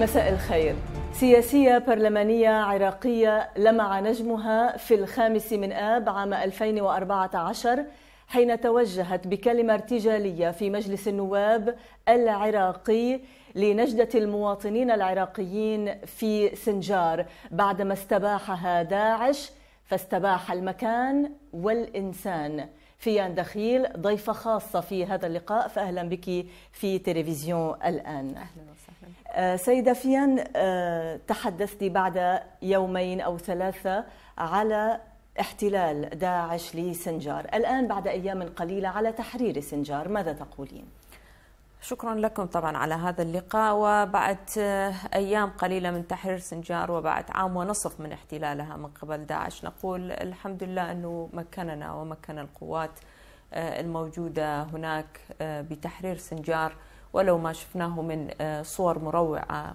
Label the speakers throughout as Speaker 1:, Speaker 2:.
Speaker 1: مساء الخير سياسية برلمانية عراقية لمع نجمها في الخامس من آب عام 2014 حين توجهت بكلمة ارتجالية في مجلس النواب العراقي لنجدة المواطنين العراقيين في سنجار بعدما استباحها داعش فاستباح المكان والإنسان فيان دخيل ضيفة خاصة في هذا اللقاء فأهلا بك في تلفزيون الآن أهلا وسهلا آه، سيدة فيان آه، تحدثت بعد يومين أو ثلاثة على احتلال داعش لسنجار الآن بعد أيام قليلة على
Speaker 2: تحرير سنجار ماذا تقولين؟ شكرا لكم طبعا على هذا اللقاء وبعد آه، أيام قليلة من تحرير سنجار وبعد عام ونصف من احتلالها من قبل داعش نقول الحمد لله أنه مكننا ومكن القوات آه، الموجودة هناك آه، بتحرير سنجار ولو ما شفناه من صور مروعة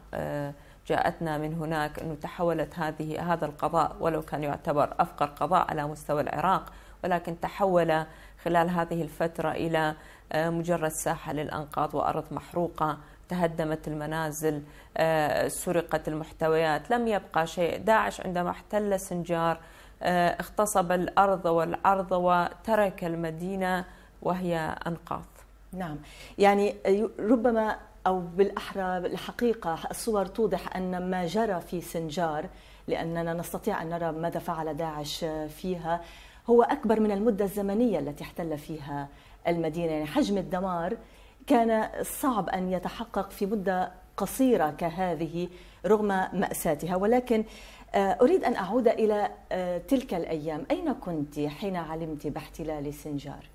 Speaker 2: جاءتنا من هناك أنه تحولت هذه هذا القضاء ولو كان يعتبر أفقر قضاء على مستوى العراق ولكن تحول خلال هذه الفترة إلى آه، مجرد ساحة للأنقاض وأرض محروقة تهدمت المنازل آه، سرقت المحتويات لم يبقى شيء داعش عندما احتل سنجار آه، اغتصب الأرض والعرض وترك المدينة وهي أنقاض
Speaker 1: نعم يعني ربما أو بالأحرى الحقيقة الصور توضح أن ما جرى في سنجار لأننا نستطيع أن نرى ماذا فعل داعش فيها هو أكبر من المدة الزمنية التي احتل فيها المدينة يعني حجم الدمار كان صعب أن يتحقق في مدة قصيرة كهذه رغم مأساتها ولكن آه، أريد أن أعود إلى
Speaker 2: آه، تلك الأيام أين كنت حين علمت باحتلال سنجار؟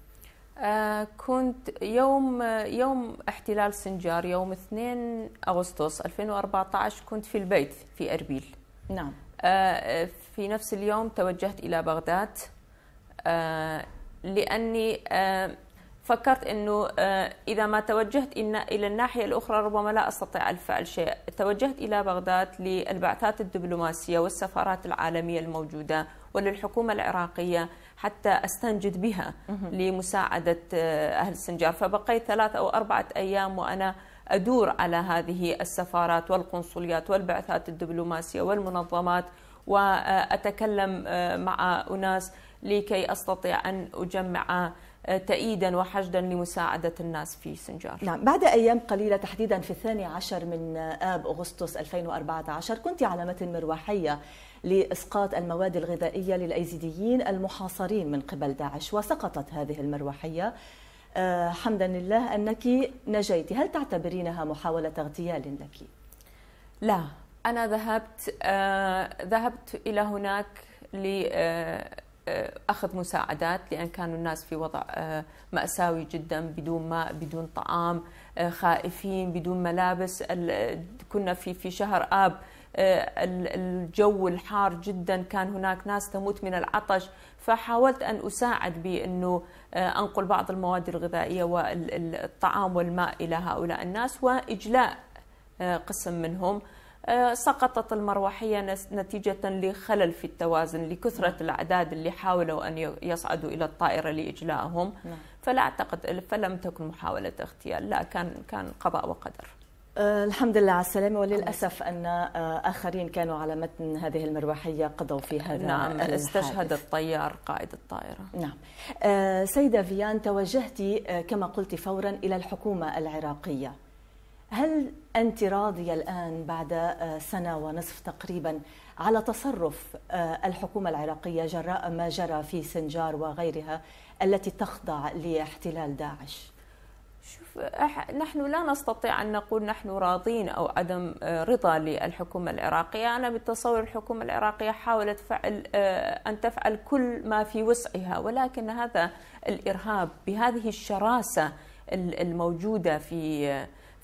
Speaker 2: آه، كنت يوم يوم احتلال سنجار يوم 2 أغسطس 2014 كنت في البيت في أربيل نعم في نفس اليوم توجهت إلى بغداد آه، لاني آه، فكرت انه آه، اذا ما توجهت الى الناحيه الاخرى ربما لا استطيع الفعل شيء، توجهت الى بغداد للبعثات الدبلوماسيه والسفارات العالميه الموجوده وللحكومه العراقيه حتى استنجد بها لمساعده اهل السنجار، فبقيت ثلاث او اربعه ايام وانا ادور على هذه السفارات والقنصليات والبعثات الدبلوماسيه والمنظمات وأتكلم آه، مع أناس لكي أستطيع أن أجمع آه، تأييدا وحشدا لمساعدة الناس في سنجار
Speaker 1: نعم بعد أيام قليلة تحديدا في الثاني عشر من آه، آب أغسطس 2014 كنت على متن مروحية لإسقاط المواد الغذائية للأيزيديين المحاصرين من قبل داعش وسقطت هذه المروحية حمدا لله أنك نجيت هل تعتبرينها محاولة اغتيال لك؟
Speaker 2: لا انا ذهبت آه، ذهبت الى هناك لاخذ آه، آه، مساعدات لان كانوا الناس في وضع ماساوي جدا بدون ماء بدون طعام خائفين بدون ملابس كنا في في شهر اب الجو الحار جدا كان هناك ناس تموت من العطش فحاولت ان اساعد بانه انقل بعض المواد الغذائيه والطعام والماء الى هؤلاء الناس واجلاء قسم منهم آه، سقطت المروحية نتيجة لخلل في التوازن لكثرة نعم. الأعداد اللي حاولوا أن يصعدوا إلى الطائرة لإجلائهم نعم. فلا أعتقد فلم تكن محاولة اغتيال لا كان كان قضاء وقدر
Speaker 1: آه، الحمد لله على السلامة وللأسف أن آه، آخرين كانوا على متن هذه المروحية قضوا في هذا نعم الحادث. استشهد
Speaker 2: الطيار قائد الطائرة نعم
Speaker 1: سيدة فيان توجهت كما قلت فورا إلى الحكومة العراقية هل أنت راضية الآن بعد آه، سنة ونصف تقريبا على تصرف آه، الحكومة العراقية جراء ما جرى في سنجار وغيرها التي تخضع لاحتلال داعش؟
Speaker 2: شوف نحن لا نستطيع أن نقول نحن راضين أو عدم آه، رضا للحكومة العراقية أنا بالتصور الحكومة العراقية حاولت فعل أن تفعل كل ما في وسعها ولكن هذا الإرهاب بهذه الشراسة الموجودة في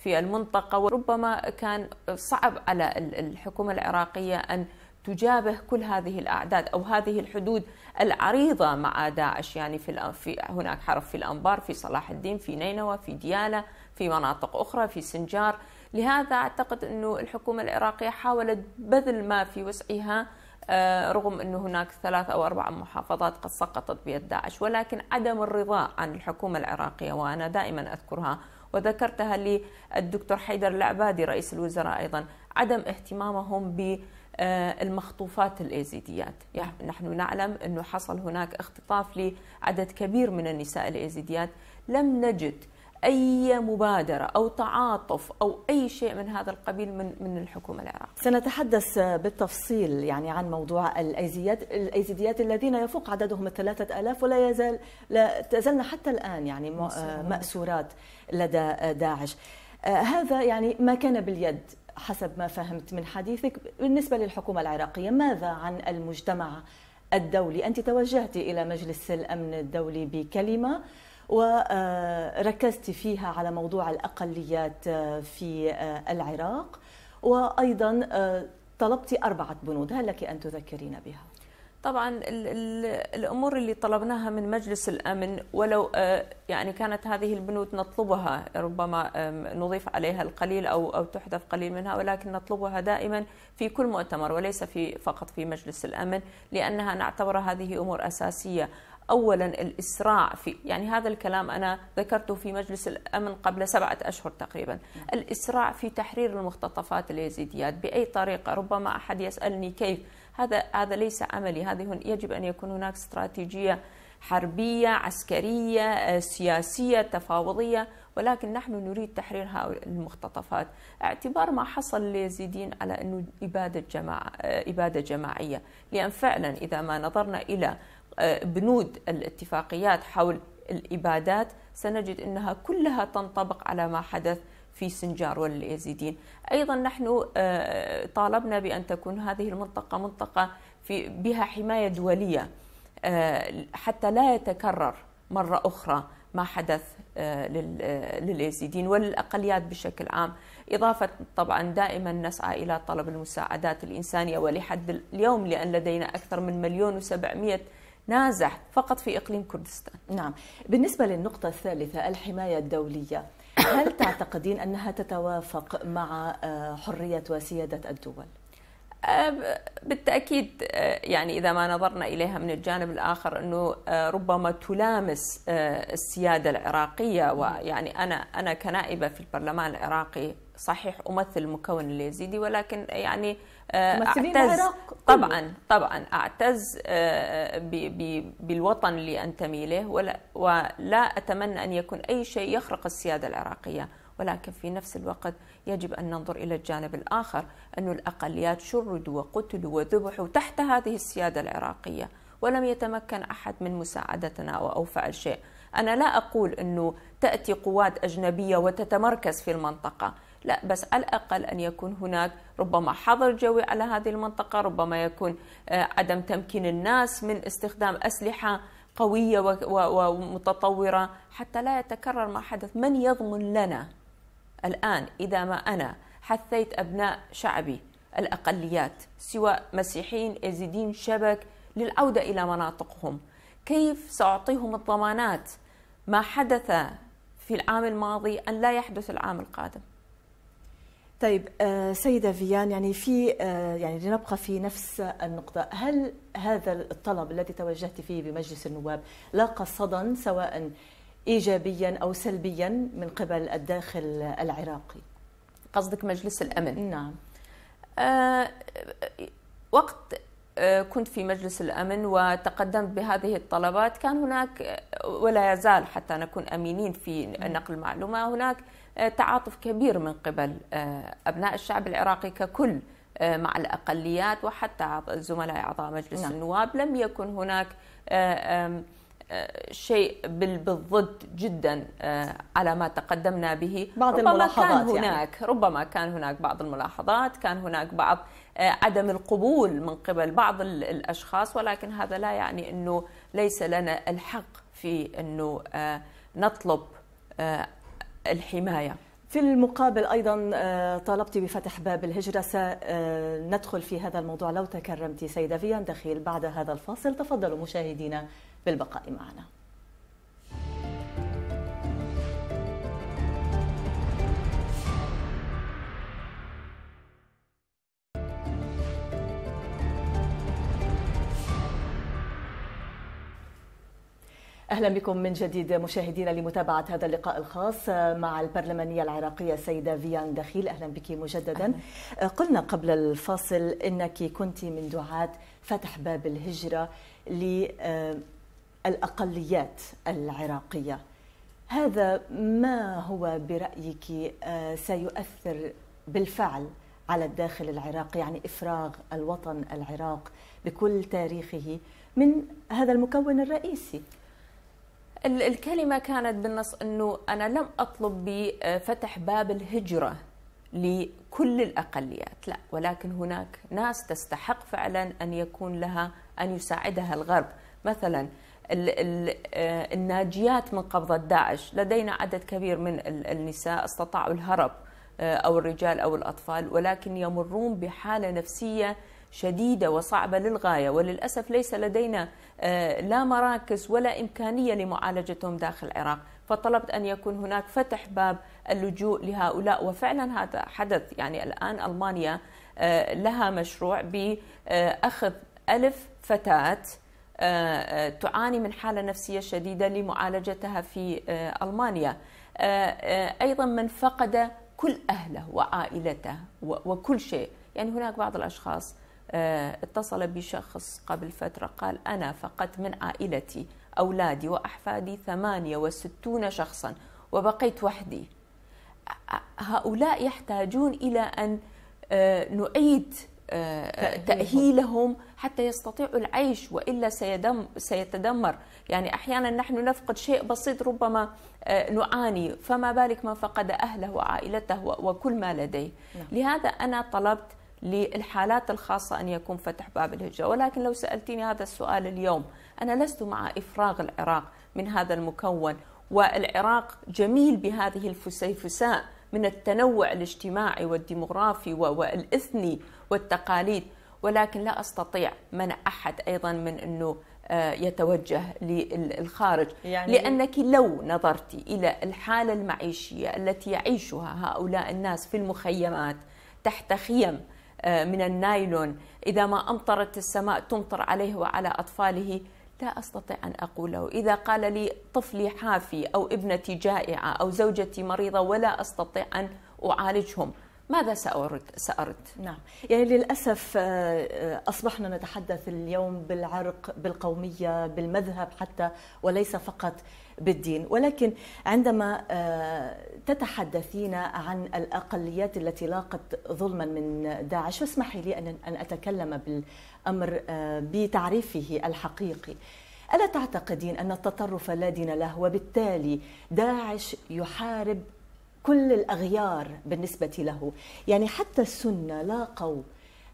Speaker 2: في المنطقة وربما كان صعب على الحكومة العراقية أن تجابه كل هذه الاعداد او هذه الحدود العريضه مع داعش يعني في هناك حرب في الانبار في صلاح الدين في نينوى في دياله في مناطق اخرى في سنجار لهذا اعتقد انه الحكومه العراقيه حاولت بذل ما في وسعها آه، رغم انه هناك ثلاث او اربع محافظات قد سقطت بيد داعش ولكن عدم الرضا عن الحكومه العراقيه وانا دائما اذكرها وذكرتها للدكتور حيدر العبادي رئيس الوزراء أيضا عدم اهتمامهم ب آه، المخطوفات الإيزيديات يعني نحن نعلم أنه حصل هناك اختطاف لعدد كبير من النساء الإيزيديات لم نجد اي مبادره او تعاطف او اي شيء من هذا القبيل من من الحكومه العراقيه.
Speaker 1: سنتحدث بالتفصيل يعني عن موضوع الايزيديات الايزيديات الذين يفوق عددهم ال 3000 ولا يزال لا تزلن حتى الان يعني ماسورات لدى داعش. آه، هذا يعني ما كان باليد حسب ما فهمت من حديثك بالنسبه للحكومه العراقيه، ماذا عن المجتمع الدولي؟ انت توجهت الى مجلس الامن الدولي بكلمه وركزت فيها على موضوع الأقليات آه، في آه، العراق وأيضا آه، طلبت أربعة بنود هل لك أن تذكرين بها؟
Speaker 2: طبعا الامور اللي طلبناها من مجلس الامن ولو يعني كانت هذه البنود نطلبها ربما نضيف عليها القليل او او تحذف قليل منها ولكن نطلبها دائما في كل مؤتمر وليس في فقط في مجلس الامن لانها نعتبر هذه امور اساسيه أولا الإسراع في يعني هذا الكلام أنا ذكرته في مجلس الأمن قبل سبعة أشهر تقريبا الإسراع في تحرير المختطفات اليزيديات بأي طريقة ربما أحد يسألني كيف هذا هذا ليس عملي هذه يجب أن يكون هناك استراتيجية حربية عسكرية آه، سياسية تفاوضية ولكن نحن نريد تحرير هؤلاء المختطفات اعتبار ما حصل ليزيدين على أنه إبادة, جماعة آه، إبادة جماعية لأن فعلا إذا ما نظرنا إلى آه، بنود الاتفاقيات حول الإبادات سنجد أنها كلها تنطبق على ما حدث في سنجار واليزيدين أيضا نحن آه، طالبنا بأن تكون هذه المنطقة منطقة في بها حماية دولية آه، حتى لا يتكرر مرة أخرى ما حدث لليزيدين وللأقليات بشكل عام إضافة طبعا دائما نسعى إلى طلب المساعدات الإنسانية ولحد اليوم لأن لدينا أكثر من مليون وسبعمائة نازح فقط في إقليم كردستان نعم بالنسبة للنقطة الثالثة
Speaker 1: الحماية الدولية هل تعتقدين أنها تتوافق مع آه، حرية وسيادة الدول؟
Speaker 2: أه، بالتاكيد أه، يعني اذا ما نظرنا اليها من الجانب الاخر انه أه، ربما تلامس السياده العراقيه ويعني انا انا كنائبه في البرلمان العراقي صحيح امثل المكون اليزيدي ولكن يعني اعتز طبعا طبعا اعتز بالوطن اللي انتمي اليه ولا, ولا اتمنى ان يكون اي شيء يخرق السياده العراقيه ولكن في نفس الوقت يجب أن ننظر إلى الجانب الآخر أن الأقليات شردوا وقتلوا وذبحوا تحت هذه السيادة العراقية ولم يتمكن أحد من مساعدتنا أو فعل شيء أنا لا أقول أنه تأتي قوات أجنبية وتتمركز في المنطقة لا بس على الأقل أن يكون هناك ربما حظر جوي على هذه المنطقة ربما يكون آه، عدم تمكين الناس من استخدام أسلحة قوية ومتطورة حتى لا يتكرر ما حدث من يضمن لنا الآن إذا ما أنا حثيت أبناء شعبي الأقليات سواء مسيحيين يزيدين شبك للعودة إلى مناطقهم كيف سأعطيهم الضمانات ما حدث في العام الماضي أن لا يحدث العام القادم طيب آه،
Speaker 1: سيدة فيان يعني في آه، يعني لنبقى في نفس النقطة، هل هذا الطلب الذي توجهت فيه بمجلس النواب لاقى صدى سواء ايجابيا او سلبيا من قبل الداخل العراقي قصدك مجلس الامن
Speaker 2: نعم آه وقت آه، كنت في مجلس الامن وتقدمت بهذه الطلبات كان هناك آه، ولا يزال حتى نكون امينين في نقل المعلومه هناك آه، تعاطف كبير من قبل ابناء الشعب العراقي ككل مع الاقليات وحتى زملاء اعضاء مجلس نعم. النواب لم يكن هناك آه، شيء بالضد جدا آه، على ما تقدمنا به بعض ربما الملاحظات كان يعني. هناك يعني. ربما كان هناك بعض الملاحظات كان هناك بعض آه، عدم القبول من قبل بعض الأشخاص ولكن هذا لا يعني أنه ليس لنا الحق في أنه نطلب الحماية في المقابل أيضا طالبت بفتح
Speaker 1: باب الهجرة سندخل في هذا الموضوع لو تكرمت سيدة فيان دخيل بعد هذا الفاصل تفضلوا مشاهدينا بالبقاء معنا اهلا بكم من جديد مشاهدينا لمتابعه هذا اللقاء الخاص مع البرلمانيه العراقيه السيده فيان دخيل اهلا بك مجددا أهلا. قلنا قبل الفاصل انك كنت من دعاه فتح باب الهجره ل الأقليات العراقية هذا ما هو برأيك آه، سيؤثر بالفعل على الداخل العراقي يعني إفراغ الوطن العراق بكل تاريخه من هذا
Speaker 2: المكون الرئيسي الكلمة كانت بالنص أنه أنا لم أطلب بفتح باب الهجرة لكل الأقليات لا ولكن هناك ناس تستحق فعلا أن يكون لها أن يساعدها الغرب مثلا آه الناجيات من قبضة داعش لدينا عدد كبير من النساء استطاعوا الهرب آه أو الرجال أو الأطفال ولكن يمرون بحالة نفسية شديدة وصعبة للغاية وللأسف ليس لدينا آه لا مراكز ولا إمكانية لمعالجتهم داخل العراق فطلبت أن يكون هناك فتح باب اللجوء لهؤلاء وفعلا هذا حدث يعني الآن ألمانيا لها مشروع بأخذ ألف فتاة آه، آه، تعاني من حالة نفسية شديدة لمعالجتها في آه، ألمانيا أيضا من فقد كل أهله وعائلته وكل شيء يعني هناك بعض الأشخاص اتصل بشخص قبل فترة قال أنا فقدت من عائلتي أولادي وأحفادي 68 شخصا وبقيت وحدي هؤلاء يحتاجون إلى أن نعيد آه، آه، تأهيلهم حتى يستطيعوا العيش وإلا سيدم سيتدمر يعني أحيانا نحن نفقد شيء بسيط ربما آه، نعاني فما بالك من فقد أهله وعائلته وكل ما لديه نعم. لهذا أنا طلبت للحالات الخاصة أن يكون فتح باب الهجرة ولكن لو سألتني هذا السؤال اليوم أنا لست مع إفراغ العراق من هذا المكون والعراق جميل بهذه الفسيفساء من التنوع الاجتماعي والديمغرافي والإثني والتقاليد ولكن لا أستطيع منع أحد أيضا من أنه آه، يتوجه للخارج يعني لأنك لو نظرتي إلى الحالة المعيشية التي يعيشها هؤلاء الناس في المخيمات تحت خيم آه، من النايلون إذا ما أمطرت السماء تمطر عليه وعلى أطفاله لا أستطيع أن أقوله إذا قال لي طفلي حافي أو ابنتي جائعة أو زوجتي مريضة ولا أستطيع أن أعالجهم ماذا سأرد؟ سأرد؟
Speaker 1: نعم يعني للأسف آه، آه، أصبحنا نتحدث اليوم بالعرق بالقومية بالمذهب حتى وليس فقط بالدين ولكن عندما آه، تتحدثين عن الأقليات التي لاقت ظلما من داعش واسمحي لي أن أتكلم بالأمر بتعريفه الحقيقي ألا تعتقدين أن التطرف لا دين له وبالتالي داعش يحارب كل الأغيار بالنسبة له يعني حتى السنة لاقوا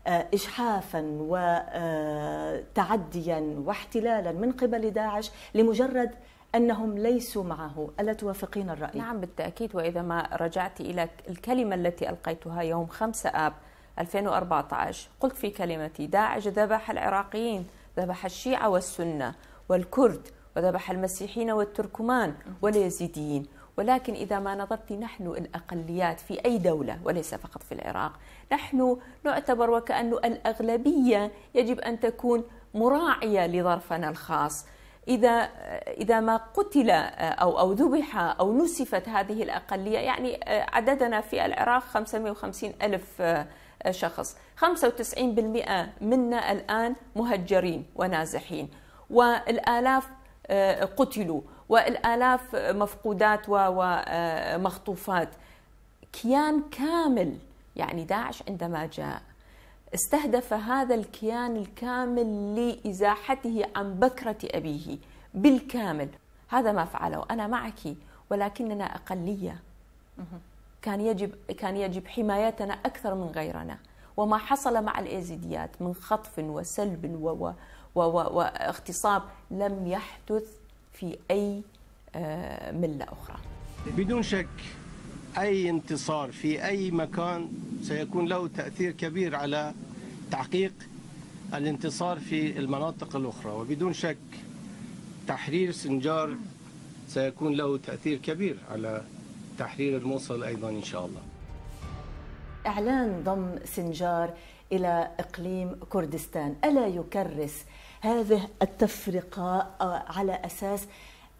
Speaker 1: آه، إجحافا وتعديا آه، واحتلالا من قبل داعش لمجرد أنهم ليسوا معه ألا توافقين
Speaker 2: الرأي؟ نعم بالتأكيد وإذا ما رجعت إلى الكلمة التي ألقيتها يوم 5 آب 2014 قلت في كلمتي داعش ذبح العراقيين ذبح الشيعة والسنة والكرد وذبح المسيحيين والتركمان واليزيديين ولكن إذا ما نظرت نحن الأقليات في أي دولة وليس فقط في العراق نحن نعتبر وكأن الأغلبية يجب أن تكون مراعية لظرفنا الخاص إذا إذا ما قتل أو أو ذبح أو نسفت هذه الأقلية يعني عددنا في العراق 550 ألف شخص 95% منا الآن مهجرين ونازحين والآلاف قتلوا والآلاف مفقودات ومخطوفات آه، كيان كامل يعني داعش عندما جاء استهدف هذا الكيان الكامل لإزاحته عن بكرة أبيه بالكامل هذا ما فعله أنا معك ولكننا أقلية كان يجب كان يجب حمايتنا أكثر من غيرنا وما حصل مع الإيزيديات من خطف وسلب واغتصاب لم يحدث في أي آه، ملة أخرى
Speaker 1: بدون شك أي انتصار في أي مكان سيكون له تأثير كبير على تحقيق الانتصار في المناطق الأخرى وبدون شك تحرير سنجار سيكون له تأثير كبير على تحرير الموصل أيضا إن شاء الله إعلان ضم سنجار إلى إقليم كردستان ألا يكرس هذه التفرقه آه، على اساس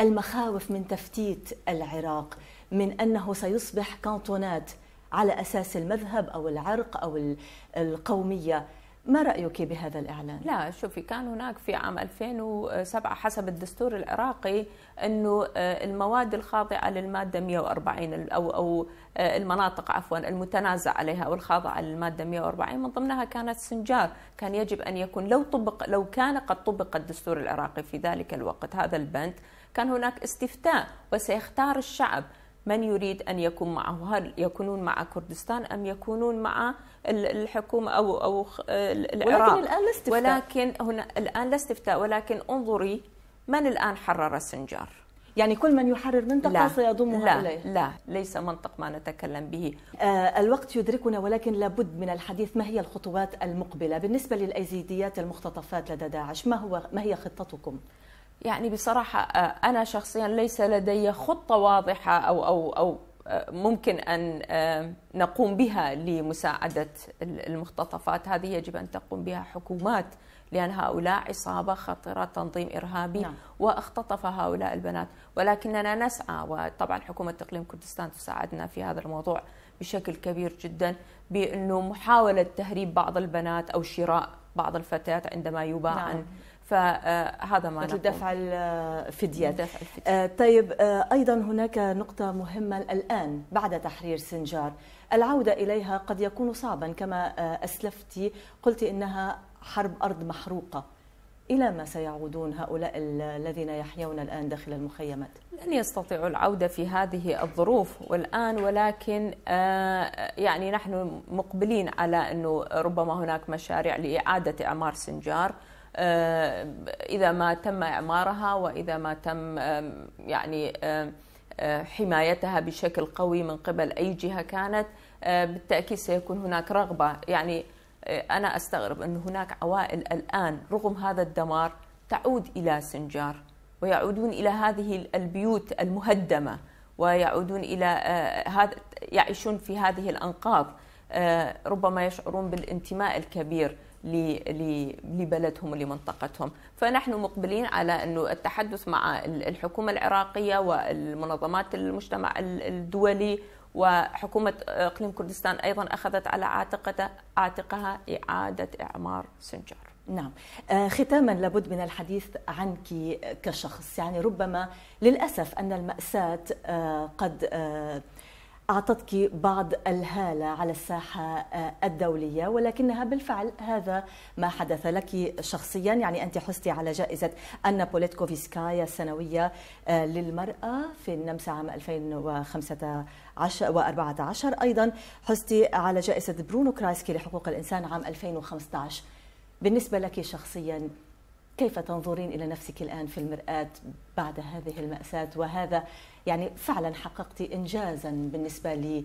Speaker 1: المخاوف من تفتيت العراق من انه سيصبح كانتونات على اساس المذهب او العرق او القوميه ما رأيك بهذا الإعلان؟
Speaker 2: لا شوفي كان هناك في عام 2007 حسب الدستور العراقي أنه آه، المواد الخاضعة للمادة 140 أو, أو آه، المناطق عفوا المتنازع عليها أو الخاضعة للمادة 140 من ضمنها كانت سنجار كان يجب أن يكون لو طبق لو كان قد طبق الدستور العراقي في ذلك الوقت هذا البند كان هناك استفتاء وسيختار الشعب من يريد أن يكون معه هل يكونون مع كردستان أم يكونون مع الحكومة أو أو العراق ولكن الآن لا استفتاء ولكن هنا الآن لا استفتاء ولكن انظري من الآن حرر السنجار يعني كل من يحرر منطقة لا سيضمها لا إليه لا ليس منطق ما نتكلم به آه الوقت يدركنا ولكن لابد من
Speaker 1: الحديث ما هي الخطوات المقبلة بالنسبة للأيزيديات المختطفات لدى داعش ما, هو ما هي
Speaker 2: خطتكم؟ يعني بصراحة آه، أنا شخصيا ليس لدي خطة واضحة أو أو أو آه، ممكن أن آه، نقوم بها لمساعدة المختطفات هذه يجب أن تقوم بها حكومات لأن هؤلاء عصابة خطرة تنظيم إرهابي نعم. واختطف هؤلاء البنات ولكننا نسعى وطبعا حكومة إقليم كردستان تساعدنا في هذا الموضوع بشكل كبير جدا بأنه محاولة تهريب بعض البنات أو شراء بعض الفتيات عندما يباع نعم. فهذا آه، ما نقول دفع الفديات آه، دفع الفدية.
Speaker 1: آه، طيب ايضا هناك نقطه مهمه الان بعد تحرير سنجار العوده اليها قد يكون صعبا كما اسلفتي قلت انها حرب ارض محروقه إلى ما سيعودون هؤلاء الذين يحيون
Speaker 2: الآن داخل المخيمات؟ لن يستطيعوا العودة في هذه الظروف والآن ولكن يعني نحن مقبلين على أنه ربما هناك مشاريع لإعادة إعمار سنجار آه، اذا ما تم اعمارها واذا ما تم يعني آه، حمايتها بشكل قوي من قبل اي جهه كانت آه، بالتاكيد سيكون هناك رغبه يعني انا استغرب ان هناك عوائل الان رغم هذا الدمار تعود الى سنجار ويعودون الى هذه البيوت المهدمه ويعودون الى هذا يعيشون في هذه الانقاض ربما يشعرون بالانتماء الكبير لبلدهم ولمنطقتهم فنحن مقبلين على أنه التحدث مع الحكومة العراقية والمنظمات المجتمع الدولي وحكومة آه، إقليم كردستان أيضا أخذت على عاتقها, عاتقها إعادة إعمار سنجار
Speaker 1: نعم آه، ختاما لابد من الحديث عنك كشخص يعني ربما للأسف أن المأساة آه، قد أعطتك بعض الهالة على الساحة آه، الدولية ولكنها بالفعل هذا ما حدث لك شخصيا يعني أنت حصتي على جائزة أنا بوليتكوفيسكايا السنوية آه، للمرأة في النمسا عام 2015 و14 أيضا حصتي على جائزة برونو كرايسكي لحقوق الإنسان عام 2015 بالنسبة لك شخصيا كيف تنظرين إلى نفسك الآن في المرآة بعد هذه المأساة وهذا يعني فعلا حققت إنجازا بالنسبة لي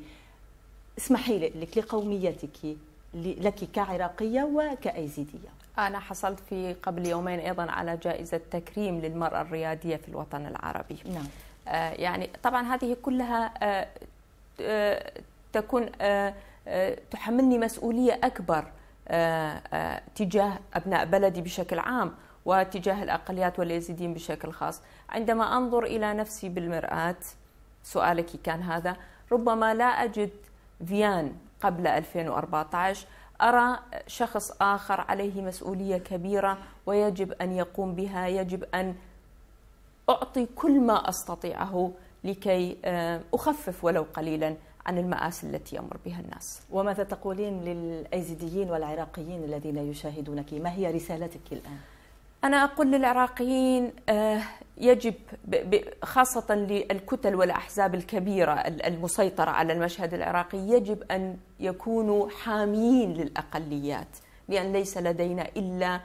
Speaker 1: اسمحي لك لقوميتك لك كعراقية وكأيزيدية
Speaker 2: أنا حصلت في قبل يومين أيضا على جائزة تكريم للمرأة الريادية في الوطن العربي نعم. آه يعني طبعا هذه كلها آه آه تكون آه، آه، تحملني مسؤولية أكبر آه، تجاه أبناء بلدي بشكل عام وتجاه الأقليات واليزيديين بشكل خاص عندما أنظر إلى نفسي بالمرآة سؤالك كان هذا ربما لا أجد فيان قبل 2014 أرى شخص آخر عليه مسؤولية كبيرة ويجب أن يقوم بها يجب أن أعطي كل ما أستطيعه لكي آه، أخفف ولو قليلا عن المآسي التي يمر بها الناس
Speaker 1: وماذا تقولين
Speaker 2: للأيزيديين والعراقيين الذين يشاهدونك ما هي رسالتك الآن؟ أنا أقول للعراقيين آه، يجب خاصة للكتل والأحزاب الكبيرة المسيطرة على المشهد العراقي يجب أن يكونوا حاميين للأقليات لأن ليس لدينا إلا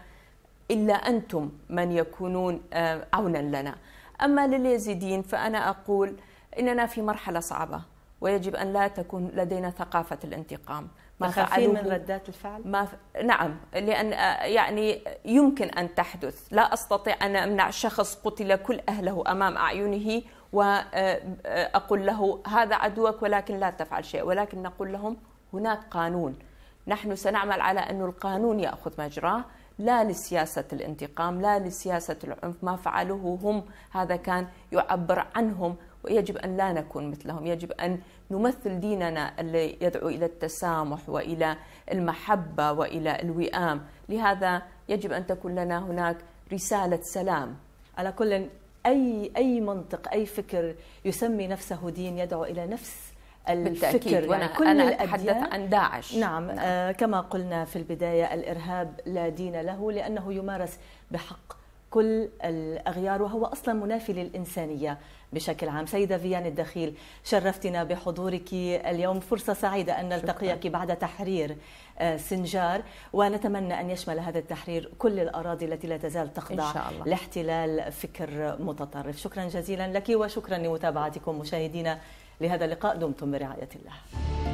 Speaker 2: إلا أنتم من يكونون آه، عونا لنا أما لليزيدين فأنا أقول إننا في مرحلة صعبة ويجب أن لا تكون لدينا ثقافة الانتقام ما خافين من ردات الفعل؟ ما ف... نعم لأن آه، يعني يمكن أن تحدث لا أستطيع أن أمنع شخص قتل كل أهله أمام أعينه وأقول آه، آه، له هذا عدوك ولكن لا تفعل شيء ولكن نقول لهم هناك قانون نحن سنعمل على أن القانون يأخذ مجراه لا لسياسة الانتقام لا لسياسة العنف ما فعلوه هم هذا كان يعبر عنهم ويجب أن لا نكون مثلهم يجب أن نمثل ديننا اللي يدعو الى التسامح والى المحبه والى الوئام لهذا يجب ان تكون لنا هناك رساله سلام على كل اي اي منطق اي فكر يسمي نفسه
Speaker 1: دين يدعو الى نفس الفكر بالتأكيد يعني وأنا يعني كل أنا أتحدث عن داعش نعم, نعم. آه كما قلنا في البداية الإرهاب لا دين له لأنه يمارس بحق كل الأغيار وهو أصلا منافي للإنسانية بشكل عام سيدة فيان الدخيل شرفتنا بحضورك اليوم فرصة سعيدة أن نلتقيك بعد تحرير آه، سنجار ونتمنى أن يشمل هذا التحرير كل الأراضي التي لا تزال تخضع إن شاء الله. لاحتلال فكر متطرف شكرا جزيلا لك وشكرا لمتابعتكم مشاهدينا لهذا اللقاء دمتم برعاية الله